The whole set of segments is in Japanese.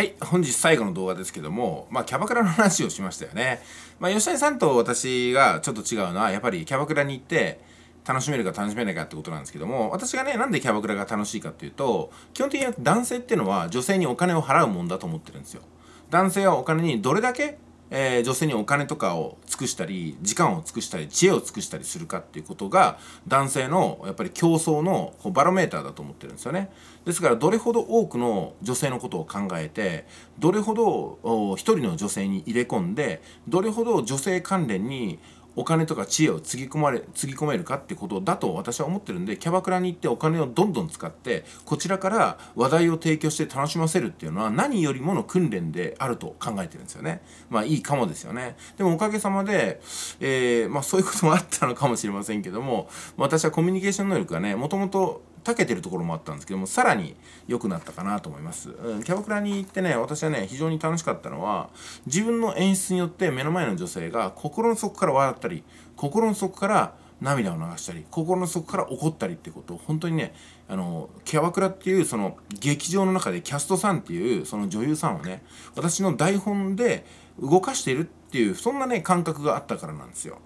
はい、本日最後の動画ですけども、まあ、キャバクラの話をしましたよね。まあ、吉谷さんと私がちょっと違うのは、やっぱりキャバクラに行って、楽しめるか楽しめないかってことなんですけども、私がね、なんでキャバクラが楽しいかっていうと、基本的に男性っていうのは女性にお金を払うもんだと思ってるんですよ。男性はお金にどれだけえー、女性にお金とかを尽くしたり時間を尽くしたり知恵を尽くしたりするかっていうことが男性のやっぱり競争のバロメーターだと思ってるんですよねですからどれほど多くの女性のことを考えてどれほど一人の女性に入れ込んでどれほど女性関連にお金とか知恵をつぎ込まれつぎ込めるかってことだと私は思ってるんでキャバクラに行ってお金をどんどん使ってこちらから話題を提供して楽しませるっていうのは何よりもの訓練であると考えてるんですよねまあいいかもですよねでもおかげさまで、えー、まあ、そういうこともあったのかもしれませんけども私はコミュニケーション能力がねもともと長けてるところもあったんですけども、さらに良くなったかなと思います。うん、キャバクラに行ってね、私はね、非常に楽しかったのは、自分の演出によって目の前の女性が心の底から笑ったり、心の底から涙を流したり、心の底から怒ったりってことを、本当にね、あの、キャバクラっていうその劇場の中でキャストさんっていうその女優さんをね、私の台本で動かしているっていう、そんなね、感覚があったからなんですよ。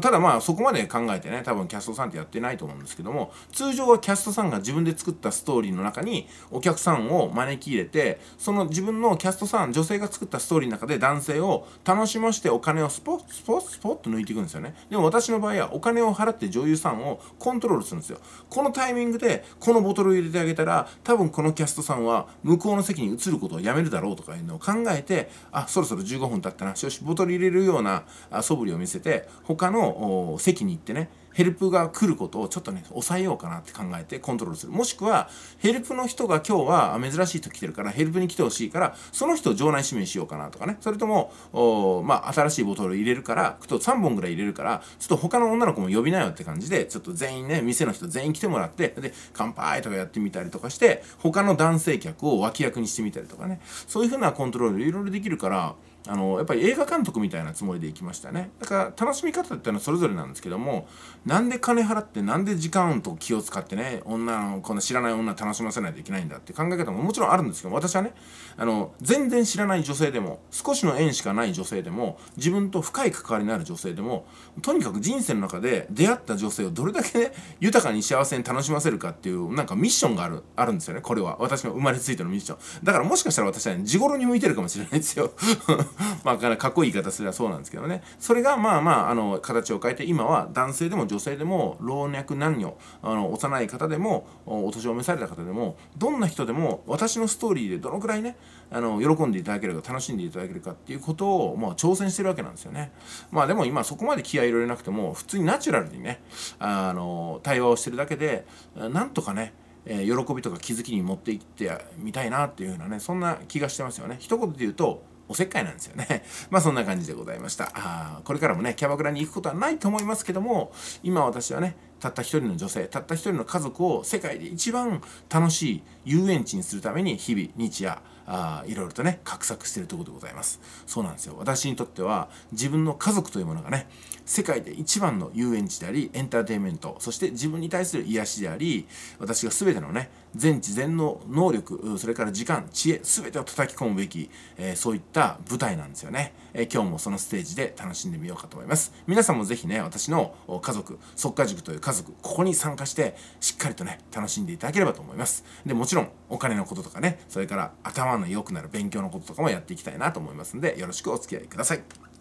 ただまあそこまで考えてね多分キャストさんってやってないと思うんですけども通常はキャストさんが自分で作ったストーリーの中にお客さんを招き入れてその自分のキャストさん女性が作ったストーリーの中で男性を楽しましてお金をスポッスポッスポッと抜いていくんですよねでも私の場合はお金を払って女優さんをコントロールするんですよこのタイミングでこのボトルを入れてあげたら多分このキャストさんは向こうの席に移ることをやめるだろうとかいうのを考えてあそろそろ15分経ったなよしボトル入れるような素振りを見せて他のの席に行ってねヘルプが来ることをちょっとね抑えようかなって考えてコントロールするもしくはヘルプの人が今日は珍しいと来てるからヘルプに来てほしいからその人を場内指名しようかなとかねそれともまあ、新しいボトル入れるからと3本ぐらい入れるからちょっと他の女の子も呼びなよって感じでちょっと全員ね店の人全員来てもらってで乾杯とかやってみたりとかして他の男性客を脇役にしてみたりとかねそういう風なコントロールいろいろできるからあのやっぱり映画監督みたいなつもりで行きましたねだから楽しみ方っていうのはそれぞれなんですけどもなんで金払ってなんで時間と気を使ってね女のこの知らない女楽しませないといけないんだって考え方ももちろんあるんですけど私はねあの全然知らない女性でも少しの縁しかない女性でも自分と深い関わりのある女性でもとにかく人生の中で出会った女性をどれだけね豊かに幸せに楽しませるかっていうなんかミッションがあるあるんですよねこれは私の生まれついてのミッションだからもしかしたら私は、ね、地頃に向いてるかもしれないですよ まあかっこいい言い方すればそうなんですけどねそれがまあまああの形を変えて今は男性でも女性でも老若男女あの幼い方でもお年を召された方でもどんな人でも私のストーリーでどのくらいねあの喜んでいただけるか楽しんでいただけるかっていうことを、まあ、挑戦してるわけなんですよね。まあでも今そこまで気合い入れなくても普通にナチュラルにねあの対話をしてるだけでなんとかねえ喜びとか気づきに持っていってみたいなっていうようなねそんな気がしてますよね一言で言うとおせっかいなんですよね。まあそんな感じでございました。あこれからもね、キャバクラに行くことはないと思いますけども、今私はね、たった一人の女性たった一人の家族を世界で一番楽しい遊園地にするために日々日夜あいろいろとね画策してるところでございますそうなんですよ私にとっては自分の家族というものがね世界で一番の遊園地でありエンターテインメントそして自分に対する癒しであり私が全てのね全知全能能力それから時間知恵全てを叩き込むべき、えー、そういった舞台なんですよね、えー、今日もそのステージで楽しんでみようかと思います皆さんも是非ね私の家族即家塾という家族ここに参加してしっかりとね楽しんでいただければと思いますでもちろんお金のこととかねそれから頭の良くなる勉強のこととかもやっていきたいなと思いますんでよろしくお付き合いください